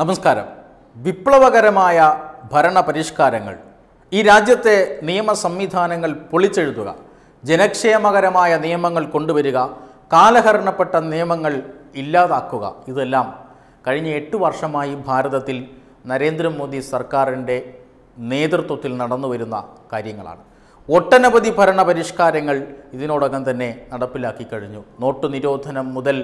നമസ്കാരം വിപ്ലവകരമായ ഭരണ പരിഷ്കാരങ്ങൾ ഈ രാജ്യത്തെ നിയമ സംവിധാനങ്ങൾ പൊളിച്ചെഴുതുക ജനക്ഷേമകരമായ നിയമങ്ങൾ കൊണ്ടുവരിക കാലഹരണപ്പെട്ട നിയമങ്ങൾ ഇല്ലാതാക്കുക ഇതെല്ലാം കഴിഞ്ഞ എട്ട് വർഷമായി ഭാരതത്തിൽ നരേന്ദ്രമോദി സർക്കാരിൻ്റെ നേതൃത്വത്തിൽ നടന്നു വരുന്ന കാര്യങ്ങളാണ് ഒട്ടനവധി ഭരണ പരിഷ്കാരങ്ങൾ ഇതിനോടകം തന്നെ നടപ്പിലാക്കി കഴിഞ്ഞു നോട്ടു നിരോധനം മുതൽ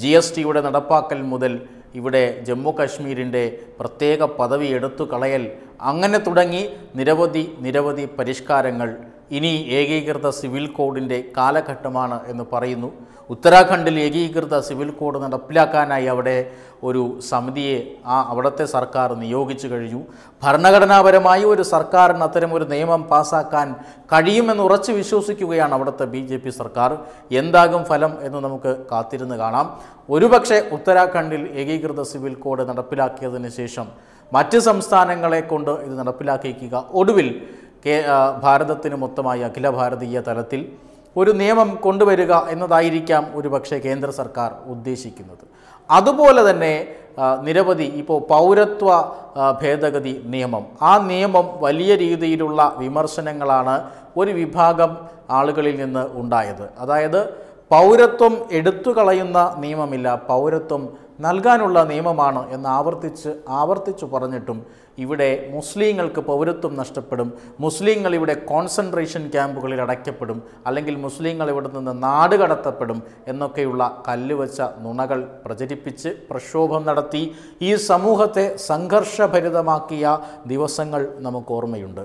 ജി എസ് ടിയുടെ നടപ്പാക്കൽ മുതൽ ഇവിടെ ജമ്മു കശ്മീരിൻ്റെ പ്രത്യേക പദവി എടുത്തു കളയൽ അങ്ങനെ തുടങ്ങി നിരവധി നിരവധി പരിഷ്കാരങ്ങൾ ഇനി ഏകീകൃത സിവിൽ കോഡിൻ്റെ കാലഘട്ടമാണ് എന്ന് പറയുന്നു ഉത്തരാഖണ്ഡിൽ ഏകീകൃത സിവിൽ കോഡ് നടപ്പിലാക്കാനായി അവിടെ ഒരു സമിതിയെ ആ അവിടുത്തെ സർക്കാർ നിയോഗിച്ചു കഴിഞ്ഞു ഭരണഘടനാപരമായി ഒരു സർക്കാരിന് അത്തരം ഒരു നിയമം പാസാക്കാൻ കഴിയുമെന്ന് ഉറച്ചു വിശ്വസിക്കുകയാണ് അവിടുത്തെ ബി ജെ പി സർക്കാർ എന്താകും ഫലം എന്ന് നമുക്ക് കാത്തിരുന്ന് കാണാം ഒരുപക്ഷെ ഉത്തരാഖണ്ഡിൽ ഏകീകൃത ഏകീകൃത സിവിൽ കോഡ് നടപ്പിലാക്കിയതിന് ശേഷം മറ്റ് സംസ്ഥാനങ്ങളെ കൊണ്ട് ഇത് നടപ്പിലാക്കിക്കുക ഒടുവിൽ കേ ഭാരതത്തിന് മൊത്തമായി അഖില ഭാരതീയ തലത്തിൽ ഒരു നിയമം കൊണ്ടുവരിക എന്നതായിരിക്കാം ഒരു പക്ഷേ കേന്ദ്ര സർക്കാർ ഉദ്ദേശിക്കുന്നത് അതുപോലെ തന്നെ നിരവധി ഇപ്പോൾ പൗരത്വ ഭേദഗതി നിയമം ആ നിയമം വലിയ രീതിയിലുള്ള വിമർശനങ്ങളാണ് ഒരു വിഭാഗം ആളുകളിൽ നിന്ന് ഉണ്ടായത് അതായത് പൗരത്വം എടുത്തു കളയുന്ന നിയമമില്ല പൗരത്വം നൽകാനുള്ള നിയമമാണ് എന്ന് ആവർത്തിച്ച് ആവർത്തിച്ചു പറഞ്ഞിട്ടും ഇവിടെ മുസ്ലിങ്ങൾക്ക് പൗരത്വം നഷ്ടപ്പെടും മുസ്ലിങ്ങൾ ഇവിടെ കോൺസെൻട്രേഷൻ ക്യാമ്പുകളിൽ അടയ്ക്കപ്പെടും അല്ലെങ്കിൽ മുസ്ലിങ്ങൾ ഇവിടെ നിന്ന് നാട് കടത്തപ്പെടും എന്നൊക്കെയുള്ള കല്ലുവച്ച നുണകൾ പ്രചരിപ്പിച്ച് പ്രക്ഷോഭം നടത്തി ഈ സമൂഹത്തെ സംഘർഷഭരിതമാക്കിയ ദിവസങ്ങൾ നമുക്ക് ഓർമ്മയുണ്ട്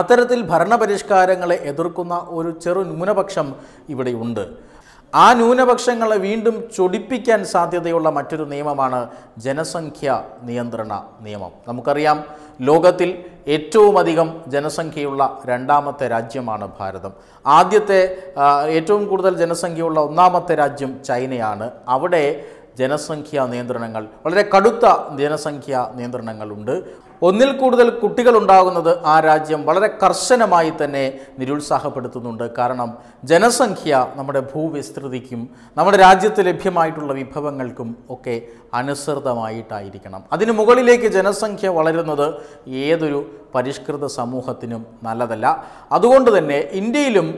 അത്തരത്തിൽ ഭരണപരിഷ്കാരങ്ങളെ എതിർക്കുന്ന ഒരു ചെറു ന്യൂനപക്ഷം ഇവിടെയുണ്ട് ആ ന്യൂനപക്ഷങ്ങളെ വീണ്ടും ചൊടിപ്പിക്കാൻ സാധ്യതയുള്ള മറ്റൊരു നിയമമാണ് ജനസംഖ്യ നിയന്ത്രണ നിയമം നമുക്കറിയാം ലോകത്തിൽ ഏറ്റവും അധികം ജനസംഖ്യയുള്ള രണ്ടാമത്തെ രാജ്യമാണ് ഭാരതം ആദ്യത്തെ ഏറ്റവും കൂടുതൽ ജനസംഖ്യയുള്ള ഒന്നാമത്തെ രാജ്യം ചൈനയാണ് അവിടെ ജനസംഖ്യാ നിയന്ത്രണങ്ങൾ വളരെ കടുത്ത ജനസംഖ്യാ നിയന്ത്രണങ്ങളുണ്ട് ഒന്നിൽ കൂടുതൽ കുട്ടികൾ ഉണ്ടാകുന്നത് ആ രാജ്യം വളരെ കർശനമായി തന്നെ നിരുത്സാഹപ്പെടുത്തുന്നുണ്ട് കാരണം ജനസംഖ്യ നമ്മുടെ ഭൂവിസ്തൃതിക്കും നമ്മുടെ രാജ്യത്ത് ലഭ്യമായിട്ടുള്ള വിഭവങ്ങൾക്കും ഒക്കെ അനുസൃതമായിട്ടായിരിക്കണം അതിനു മുകളിലേക്ക് ജനസംഖ്യ വളരുന്നത് ഏതൊരു പരിഷ്കൃത സമൂഹത്തിനും നല്ലതല്ല അതുകൊണ്ട് തന്നെ ഇന്ത്യയിലും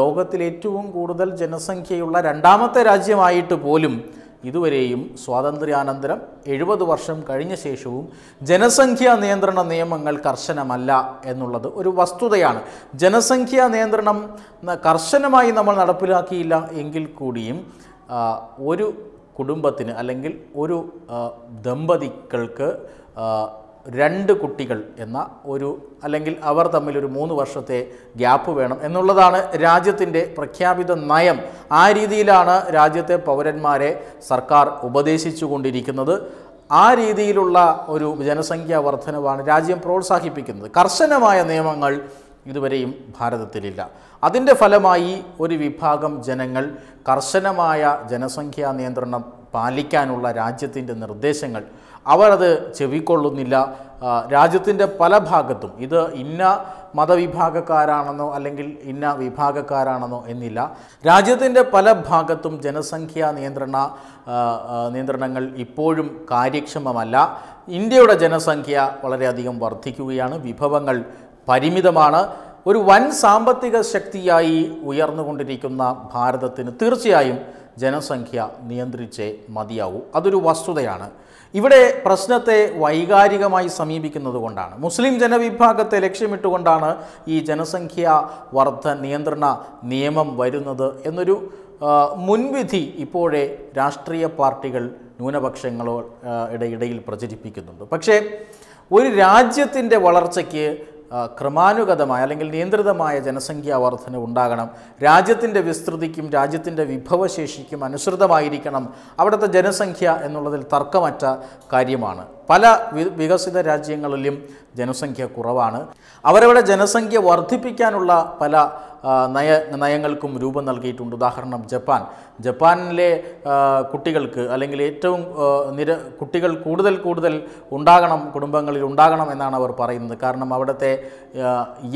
ലോകത്തിൽ ഏറ്റവും കൂടുതൽ ജനസംഖ്യയുള്ള രണ്ടാമത്തെ രാജ്യമായിട്ട് പോലും ഇതുവരെയും സ്വാതന്ത്ര്യാനന്തരം എഴുപത് വർഷം കഴിഞ്ഞ ശേഷവും ജനസംഖ്യാ നിയന്ത്രണ നിയമങ്ങൾ കർശനമല്ല എന്നുള്ളത് ഒരു വസ്തുതയാണ് ജനസംഖ്യാ നിയന്ത്രണം കർശനമായി നമ്മൾ നടപ്പിലാക്കിയില്ല എങ്കിൽ കൂടിയും ഒരു കുടുംബത്തിന് അല്ലെങ്കിൽ ഒരു ദമ്പതികൾക്ക് രണ്ട് കുട്ടികൾ എന്ന ഒരു അല്ലെങ്കിൽ അവർ തമ്മിൽ ഒരു മൂന്ന് വർഷത്തെ ഗ്യാപ്പ് വേണം എന്നുള്ളതാണ് രാജ്യത്തിൻ്റെ പ്രഖ്യാപിത നയം ആ രീതിയിലാണ് രാജ്യത്തെ പൗരന്മാരെ സർക്കാർ ഉപദേശിച്ചു കൊണ്ടിരിക്കുന്നത് ആ രീതിയിലുള്ള ഒരു ജനസംഖ്യാ വർധനവാണ് രാജ്യം പ്രോത്സാഹിപ്പിക്കുന്നത് കർശനമായ നിയമങ്ങൾ ഇതുവരെയും ഭാരതത്തിലില്ല അതിൻ്റെ ഫലമായി ഒരു വിഭാഗം ജനങ്ങൾ കർശനമായ ജനസംഖ്യാ നിയന്ത്രണം പാലിക്കാനുള്ള രാജ്യത്തിൻ്റെ നിർദ്ദേശങ്ങൾ അവരത് ചെവിക്കൊള്ളുന്നില്ല രാജ്യത്തിൻ്റെ പല ഭാഗത്തും ഇത് ഇന്ന മതവിഭാഗക്കാരാണെന്നോ അല്ലെങ്കിൽ ഇന്ന വിഭാഗക്കാരാണെന്നോ എന്നില്ല രാജ്യത്തിൻ്റെ പല ഭാഗത്തും ജനസംഖ്യാ നിയന്ത്രണ നിയന്ത്രണങ്ങൾ ഇപ്പോഴും കാര്യക്ഷമമല്ല ഇന്ത്യയുടെ ജനസംഖ്യ വളരെയധികം വർദ്ധിക്കുകയാണ് വിഭവങ്ങൾ പരിമിതമാണ് ഒരു വൻ സാമ്പത്തിക ശക്തിയായി ഉയർന്നുകൊണ്ടിരിക്കുന്ന ഭാരതത്തിന് തീർച്ചയായും ജനസംഖ്യ നിയന്ത്രിച്ചേ മതിയാവൂ അതൊരു വസ്തുതയാണ് ഇവിടെ പ്രശ്നത്തെ വൈകാരികമായി സമീപിക്കുന്നത് കൊണ്ടാണ് മുസ്ലിം ജനവിഭാഗത്തെ ലക്ഷ്യമിട്ടുകൊണ്ടാണ് ഈ ജനസംഖ്യ വർധ നിയന്ത്രണ നിയമം വരുന്നത് എന്നൊരു മുൻവിധി ഇപ്പോഴേ രാഷ്ട്രീയ പാർട്ടികൾ ന്യൂനപക്ഷങ്ങളോ ഇടയിൽ പ്രചരിപ്പിക്കുന്നുണ്ട് പക്ഷേ ഒരു രാജ്യത്തിൻ്റെ വളർച്ചയ്ക്ക് ക്രമാനുഗതമായ അല്ലെങ്കിൽ നിയന്ത്രിതമായ ജനസംഖ്യാ വർധന ഉണ്ടാകണം രാജ്യത്തിൻ്റെ വിസ്തൃതിക്കും രാജ്യത്തിൻ്റെ വിഭവശേഷിക്കും അനുസൃതമായിരിക്കണം അവിടുത്തെ ജനസംഖ്യ എന്നുള്ളതിൽ തർക്കമറ്റ കാര്യമാണ് പല വികസിത രാജ്യങ്ങളിലും ജനസംഖ്യ കുറവാണ് അവരവിടെ ജനസംഖ്യ വർദ്ധിപ്പിക്കാനുള്ള പല നയ നയങ്ങൾക്കും രൂപം നൽകിയിട്ടുണ്ട് ഉദാഹരണം ജപ്പാൻ ജപ്പാനിലെ കുട്ടികൾക്ക് അല്ലെങ്കിൽ ഏറ്റവും നിര കുട്ടികൾ കൂടുതൽ കൂടുതൽ ഉണ്ടാകണം കുടുംബങ്ങളിൽ ഉണ്ടാകണം എന്നാണ് അവർ പറയുന്നത് കാരണം അവിടുത്തെ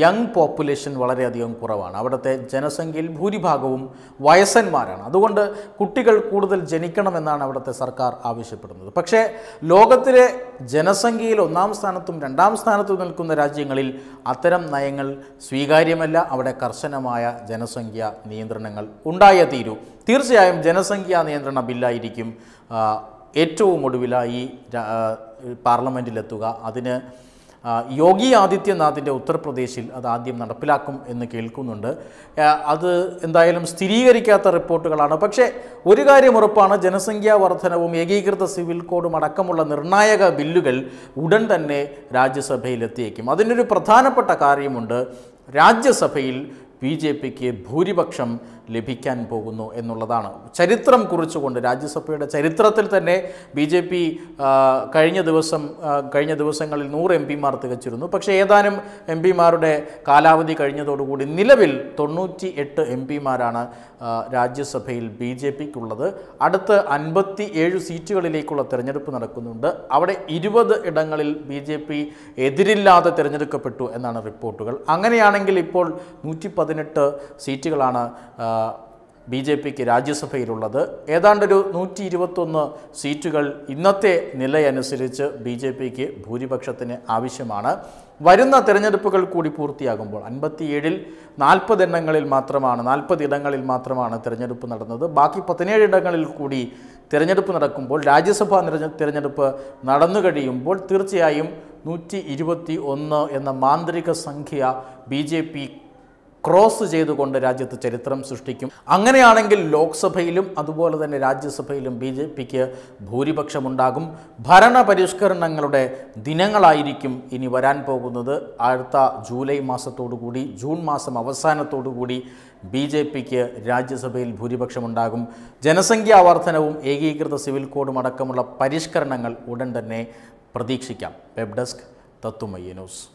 യങ് പോപ്പുലേഷൻ വളരെയധികം കുറവാണ് അവിടുത്തെ ജനസംഖ്യയിൽ ഭൂരിഭാഗവും വയസ്സന്മാരാണ് അതുകൊണ്ട് കുട്ടികൾ കൂടുതൽ ജനിക്കണമെന്നാണ് അവിടുത്തെ സർക്കാർ ആവശ്യപ്പെടുന്നത് പക്ഷേ ലോകത്തിലെ ജനസംഖ്യയിൽ ഒന്നാം സ്ഥാനത്തും രണ്ടാം സ്ഥാനത്തും നിൽക്കുന്ന രാജ്യങ്ങളിൽ അത്തരം നയങ്ങൾ സ്വീകാര്യമല്ല അവിടെ കർശന കർശനമായ ജനസംഖ്യ നിയന്ത്രണങ്ങൾ ഉണ്ടായേ തീരൂ തീർച്ചയായും ജനസംഖ്യാ നിയന്ത്രണ ബില്ലായിരിക്കും ഏറ്റവും ഒടുവിലായി പാർലമെൻറ്റിലെത്തുക അതിന് യോഗി ആദിത്യനാഥിൻ്റെ ഉത്തർപ്രദേശിൽ അത് ആദ്യം നടപ്പിലാക്കും എന്ന് കേൾക്കുന്നുണ്ട് അത് എന്തായാലും സ്ഥിരീകരിക്കാത്ത റിപ്പോർട്ടുകളാണ് പക്ഷേ ഒരു കാര്യം ഉറപ്പാണ് ജനസംഖ്യാ വർധനവും ഏകീകൃത സിവിൽ കോഡും അടക്കമുള്ള നിർണായക ബില്ലുകൾ ഉടൻ തന്നെ രാജ്യസഭയിലെത്തിയേക്കും അതിനൊരു പ്രധാനപ്പെട്ട കാര്യമുണ്ട് രാജ്യസഭയിൽ ബി ജെ പിക്ക് ഭൂരിപക്ഷം ലഭിക്കാൻ പോകുന്നു എന്നുള്ളതാണ് ചരിത്രം കുറിച്ചുകൊണ്ട് രാജ്യസഭയുടെ ചരിത്രത്തിൽ തന്നെ ബി ജെ പി കഴിഞ്ഞ ദിവസം കഴിഞ്ഞ ദിവസങ്ങളിൽ നൂറ് എം പിമാർ തികച്ചിരുന്നു പക്ഷേ ഏതാനും എം പിമാരുടെ കാലാവധി കഴിഞ്ഞതോടുകൂടി നിലവിൽ തൊണ്ണൂറ്റി എട്ട് എം പിമാരാണ് രാജ്യസഭയിൽ ബി ജെ പിക്കുള്ളത് അടുത്ത അൻപത്തി ഏഴ് സീറ്റുകളിലേക്കുള്ള തിരഞ്ഞെടുപ്പ് നടക്കുന്നുണ്ട് അവിടെ ഇരുപത് ഇടങ്ങളിൽ ബി ജെ പി എതിരില്ലാതെ തിരഞ്ഞെടുക്കപ്പെട്ടു എന്നാണ് റിപ്പോർട്ടുകൾ അങ്ങനെയാണെങ്കിൽ ഇപ്പോൾ നൂറ്റി പതിനെട്ട് സീറ്റുകളാണ് ബി ജെ പിക്ക് രാജ്യസഭയിലുള്ളത് ഏതാണ്ടൊരു നൂറ്റി ഇരുപത്തൊന്ന് സീറ്റുകൾ ഇന്നത്തെ നിലയനുസരിച്ച് ബി ജെ പിക്ക് ഭൂരിപക്ഷത്തിന് ആവശ്യമാണ് വരുന്ന തിരഞ്ഞെടുപ്പുകൾ കൂടി പൂർത്തിയാകുമ്പോൾ അൻപത്തിയേഴിൽ നാൽപ്പത് എണ്ണങ്ങളിൽ മാത്രമാണ് നാൽപ്പത് ഇടങ്ങളിൽ മാത്രമാണ് തിരഞ്ഞെടുപ്പ് നടന്നത് ബാക്കി പതിനേഴ് ഇടങ്ങളിൽ കൂടി തിരഞ്ഞെടുപ്പ് നടക്കുമ്പോൾ രാജ്യസഭാ തിരഞ്ഞെടുപ്പ് നടന്നു കഴിയുമ്പോൾ തീർച്ചയായും നൂറ്റി ഇരുപത്തി ഒന്ന് എന്ന മാന്ത്രിക സംഖ്യ ബി ജെ പി ക്രോസ് ചെയ്തുകൊണ്ട് രാജ്യത്ത് ചരിത്രം സൃഷ്ടിക്കും അങ്ങനെയാണെങ്കിൽ ലോക്സഭയിലും അതുപോലെ തന്നെ രാജ്യസഭയിലും ബി ജെ പിക്ക് ഭൂരിപക്ഷമുണ്ടാകും ഭരണ പരിഷ്കരണങ്ങളുടെ ദിനങ്ങളായിരിക്കും ഇനി വരാൻ പോകുന്നത് അടുത്ത ജൂലൈ കൂടി ജൂൺ മാസം അവസാനത്തോടുകൂടി ബി ജെ പിക്ക് രാജ്യസഭയിൽ ഭൂരിപക്ഷമുണ്ടാകും ജനസംഖ്യാ വർധനവും ഏകീകൃത സിവിൽ കോഡും അടക്കമുള്ള പരിഷ്കരണങ്ങൾ ഉടൻ തന്നെ പ്രതീക്ഷിക്കാം വെബ് ഡെസ്ക് തത്തുമയ്യ ന്യൂസ്